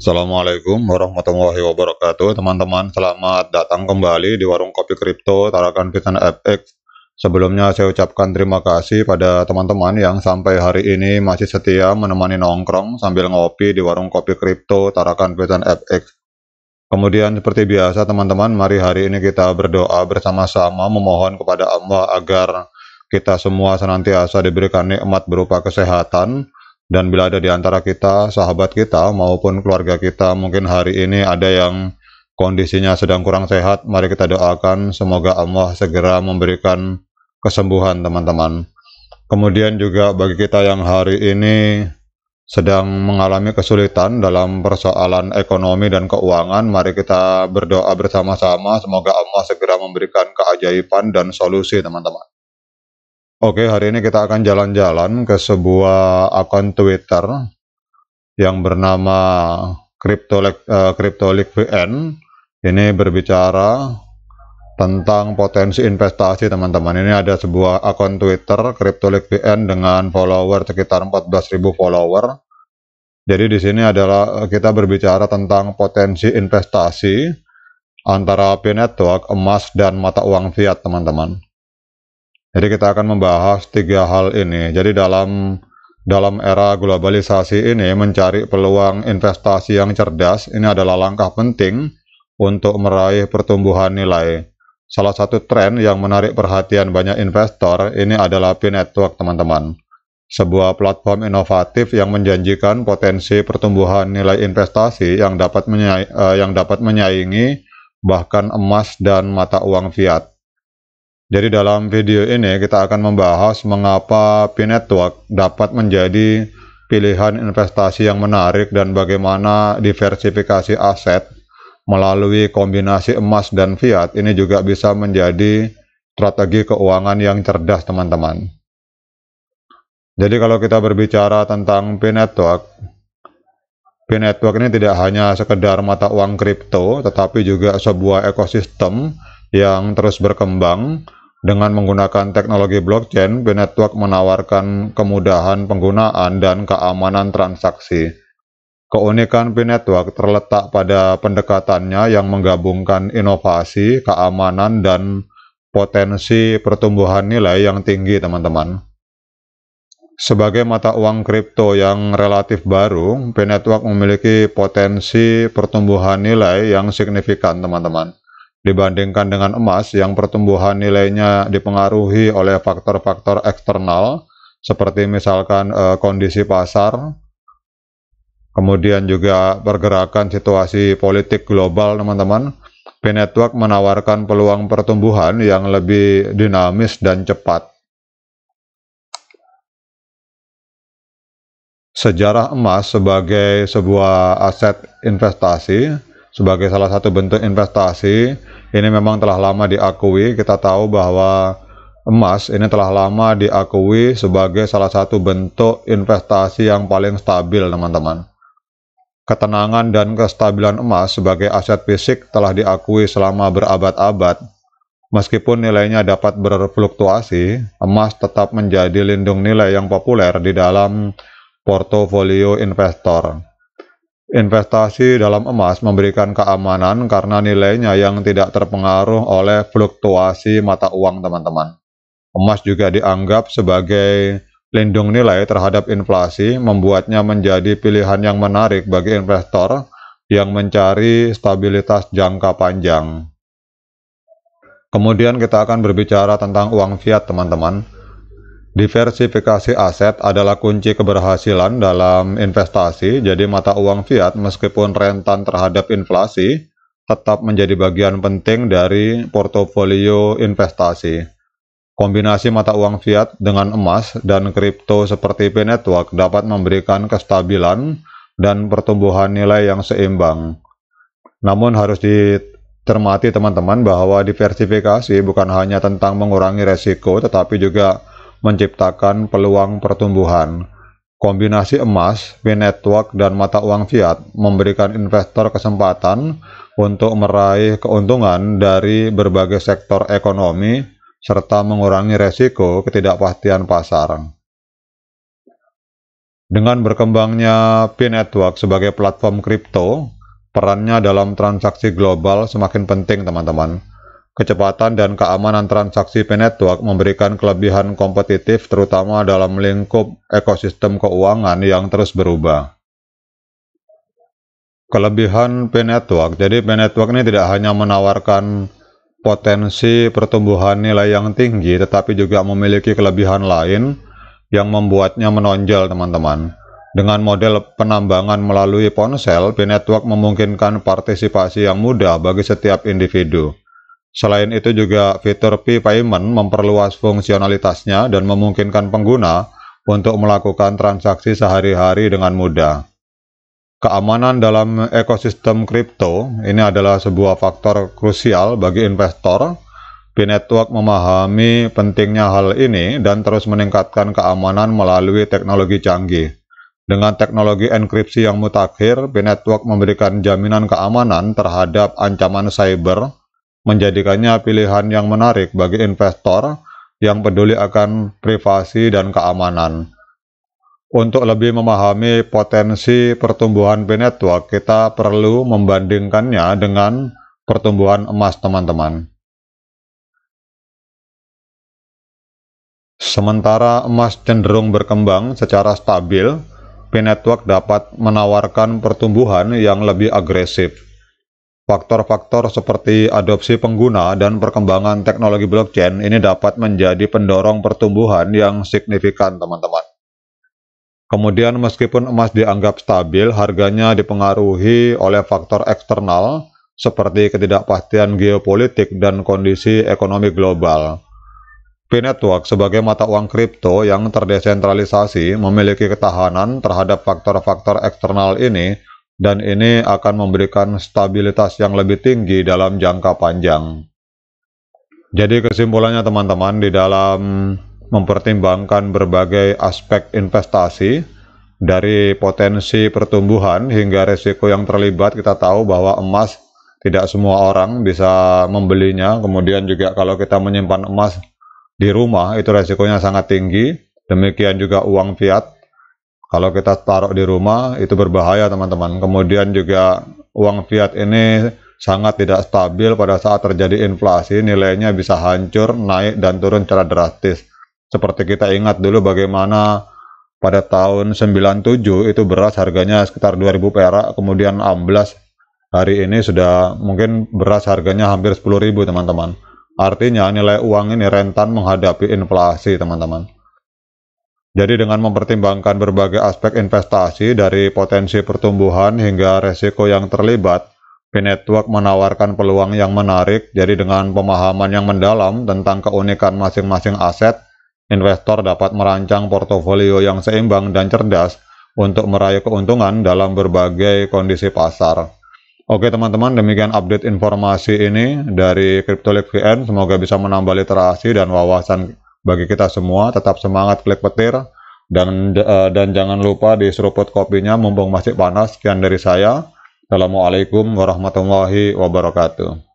Assalamualaikum warahmatullahi wabarakatuh teman-teman selamat datang kembali di warung kopi kripto tarakan pisan FX sebelumnya saya ucapkan terima kasih pada teman-teman yang sampai hari ini masih setia menemani nongkrong sambil ngopi di warung kopi kripto tarakan pisan FX kemudian seperti biasa teman-teman mari hari ini kita berdoa bersama-sama memohon kepada Allah agar kita semua senantiasa diberikan nikmat berupa kesehatan dan bila ada di antara kita, sahabat kita, maupun keluarga kita, mungkin hari ini ada yang kondisinya sedang kurang sehat, mari kita doakan semoga Allah segera memberikan kesembuhan teman-teman. Kemudian juga bagi kita yang hari ini sedang mengalami kesulitan dalam persoalan ekonomi dan keuangan, mari kita berdoa bersama-sama semoga Allah segera memberikan keajaiban dan solusi teman-teman. Oke, hari ini kita akan jalan-jalan ke sebuah akun Twitter yang bernama Cryptolek uh, eh, VN. Ini berbicara tentang potensi investasi teman-teman. Ini ada sebuah akun Twitter Cryptolic VN dengan follower sekitar 14.000 follower. Jadi di sini adalah eh, kita berbicara tentang potensi investasi antara P network, emas dan mata uang fiat teman-teman. Jadi kita akan membahas tiga hal ini. Jadi dalam dalam era globalisasi ini mencari peluang investasi yang cerdas ini adalah langkah penting untuk meraih pertumbuhan nilai. Salah satu tren yang menarik perhatian banyak investor ini adalah P Network, teman-teman. Sebuah platform inovatif yang menjanjikan potensi pertumbuhan nilai investasi yang dapat eh, yang dapat menyaingi bahkan emas dan mata uang fiat. Jadi dalam video ini kita akan membahas mengapa P Network dapat menjadi pilihan investasi yang menarik dan bagaimana diversifikasi aset melalui kombinasi emas dan fiat ini juga bisa menjadi strategi keuangan yang cerdas teman-teman. Jadi kalau kita berbicara tentang P Network, P Network ini tidak hanya sekedar mata uang kripto tetapi juga sebuah ekosistem yang terus berkembang dengan menggunakan teknologi blockchain, BNetwork menawarkan kemudahan penggunaan dan keamanan transaksi. Keunikan BNetwork terletak pada pendekatannya yang menggabungkan inovasi, keamanan, dan potensi pertumbuhan nilai yang tinggi, teman-teman. Sebagai mata uang kripto yang relatif baru, BNetwork memiliki potensi pertumbuhan nilai yang signifikan, teman-teman dibandingkan dengan emas yang pertumbuhan nilainya dipengaruhi oleh faktor-faktor eksternal seperti misalkan e, kondisi pasar, kemudian juga pergerakan situasi politik global teman-teman. P-Network menawarkan peluang pertumbuhan yang lebih dinamis dan cepat. Sejarah emas sebagai sebuah aset investasi sebagai salah satu bentuk investasi. Ini memang telah lama diakui. Kita tahu bahwa emas ini telah lama diakui sebagai salah satu bentuk investasi yang paling stabil, teman-teman. Ketenangan dan kestabilan emas sebagai aset fisik telah diakui selama berabad-abad. Meskipun nilainya dapat berfluktuasi, emas tetap menjadi lindung nilai yang populer di dalam portofolio investor. Investasi dalam emas memberikan keamanan karena nilainya yang tidak terpengaruh oleh fluktuasi mata uang teman-teman. Emas juga dianggap sebagai lindung nilai terhadap inflasi, membuatnya menjadi pilihan yang menarik bagi investor yang mencari stabilitas jangka panjang. Kemudian kita akan berbicara tentang uang fiat, teman-teman. Diversifikasi aset adalah kunci keberhasilan dalam investasi, jadi mata uang fiat meskipun rentan terhadap inflasi, tetap menjadi bagian penting dari portofolio investasi. Kombinasi mata uang fiat dengan emas dan kripto seperti P-Network dapat memberikan kestabilan dan pertumbuhan nilai yang seimbang. Namun harus dicermati teman-teman bahwa diversifikasi bukan hanya tentang mengurangi resiko tetapi juga menciptakan peluang pertumbuhan. Kombinasi emas, V-Network, dan mata uang fiat memberikan investor kesempatan untuk meraih keuntungan dari berbagai sektor ekonomi serta mengurangi resiko ketidakpastian pasar. Dengan berkembangnya P-Network sebagai platform kripto, perannya dalam transaksi global semakin penting, teman-teman. Kecepatan dan keamanan transaksi P-Network memberikan kelebihan kompetitif terutama dalam lingkup ekosistem keuangan yang terus berubah. Kelebihan P-Network, jadi P-Network ini tidak hanya menawarkan potensi pertumbuhan nilai yang tinggi tetapi juga memiliki kelebihan lain yang membuatnya menonjol teman-teman. Dengan model penambangan melalui ponsel, P-Network memungkinkan partisipasi yang mudah bagi setiap individu. Selain itu juga fitur P-Payment memperluas fungsionalitasnya dan memungkinkan pengguna untuk melakukan transaksi sehari-hari dengan mudah. Keamanan dalam ekosistem kripto ini adalah sebuah faktor krusial bagi investor. B-Network memahami pentingnya hal ini dan terus meningkatkan keamanan melalui teknologi canggih. Dengan teknologi enkripsi yang mutakhir, B-Network memberikan jaminan keamanan terhadap ancaman cyber menjadikannya pilihan yang menarik bagi investor yang peduli akan privasi dan keamanan. Untuk lebih memahami potensi pertumbuhan P-Network, kita perlu membandingkannya dengan pertumbuhan emas teman-teman. Sementara emas cenderung berkembang secara stabil, P-Network dapat menawarkan pertumbuhan yang lebih agresif. Faktor-faktor seperti adopsi pengguna dan perkembangan teknologi blockchain ini dapat menjadi pendorong pertumbuhan yang signifikan, teman-teman. Kemudian meskipun emas dianggap stabil, harganya dipengaruhi oleh faktor eksternal seperti ketidakpastian geopolitik dan kondisi ekonomi global. P-Network sebagai mata uang kripto yang terdesentralisasi memiliki ketahanan terhadap faktor-faktor eksternal ini dan ini akan memberikan stabilitas yang lebih tinggi dalam jangka panjang. Jadi kesimpulannya teman-teman di dalam mempertimbangkan berbagai aspek investasi dari potensi pertumbuhan hingga risiko yang terlibat kita tahu bahwa emas tidak semua orang bisa membelinya kemudian juga kalau kita menyimpan emas di rumah itu resikonya sangat tinggi demikian juga uang fiat kalau kita taruh di rumah itu berbahaya teman-teman. Kemudian juga uang fiat ini sangat tidak stabil pada saat terjadi inflasi nilainya bisa hancur, naik dan turun secara drastis. Seperti kita ingat dulu bagaimana pada tahun 97 itu beras harganya sekitar 2000 perak, kemudian amblas hari ini sudah mungkin beras harganya hampir 10.000 teman-teman. Artinya nilai uang ini rentan menghadapi inflasi teman-teman. Jadi dengan mempertimbangkan berbagai aspek investasi dari potensi pertumbuhan hingga resiko yang terlibat, Pinetwork menawarkan peluang yang menarik, jadi dengan pemahaman yang mendalam tentang keunikan masing-masing aset, investor dapat merancang portofolio yang seimbang dan cerdas untuk meraih keuntungan dalam berbagai kondisi pasar. Oke teman-teman, demikian update informasi ini dari Cryptoleaks VN. Semoga bisa menambah literasi dan wawasan bagi kita semua. Tetap semangat klik petir dan uh, dan jangan lupa diseruput kopinya mumpung masih panas. Sekian dari saya. Assalamualaikum warahmatullahi wabarakatuh.